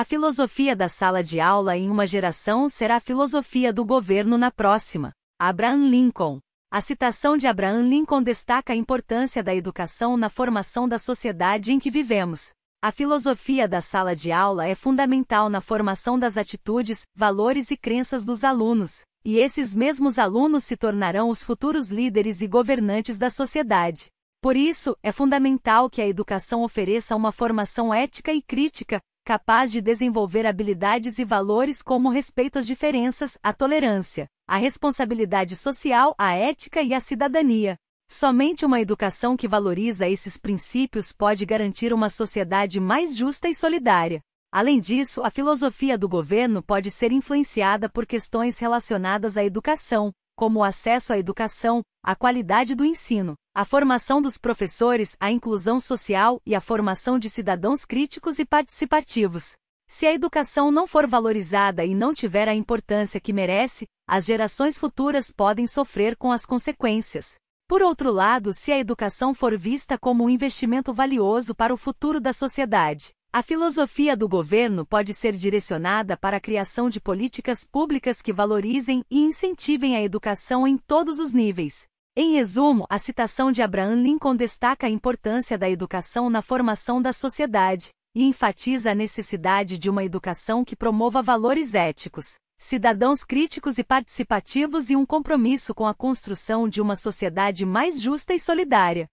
A filosofia da sala de aula em uma geração será a filosofia do governo na próxima. Abraham Lincoln. A citação de Abraham Lincoln destaca a importância da educação na formação da sociedade em que vivemos. A filosofia da sala de aula é fundamental na formação das atitudes, valores e crenças dos alunos, e esses mesmos alunos se tornarão os futuros líderes e governantes da sociedade. Por isso, é fundamental que a educação ofereça uma formação ética e crítica, capaz de desenvolver habilidades e valores como respeito às diferenças, a tolerância, a responsabilidade social, a ética e a cidadania. Somente uma educação que valoriza esses princípios pode garantir uma sociedade mais justa e solidária. Além disso, a filosofia do governo pode ser influenciada por questões relacionadas à educação, como o acesso à educação, a qualidade do ensino, a formação dos professores, a inclusão social e a formação de cidadãos críticos e participativos. Se a educação não for valorizada e não tiver a importância que merece, as gerações futuras podem sofrer com as consequências. Por outro lado, se a educação for vista como um investimento valioso para o futuro da sociedade, a filosofia do governo pode ser direcionada para a criação de políticas públicas que valorizem e incentivem a educação em todos os níveis. Em resumo, a citação de Abraham Lincoln destaca a importância da educação na formação da sociedade e enfatiza a necessidade de uma educação que promova valores éticos, cidadãos críticos e participativos e um compromisso com a construção de uma sociedade mais justa e solidária.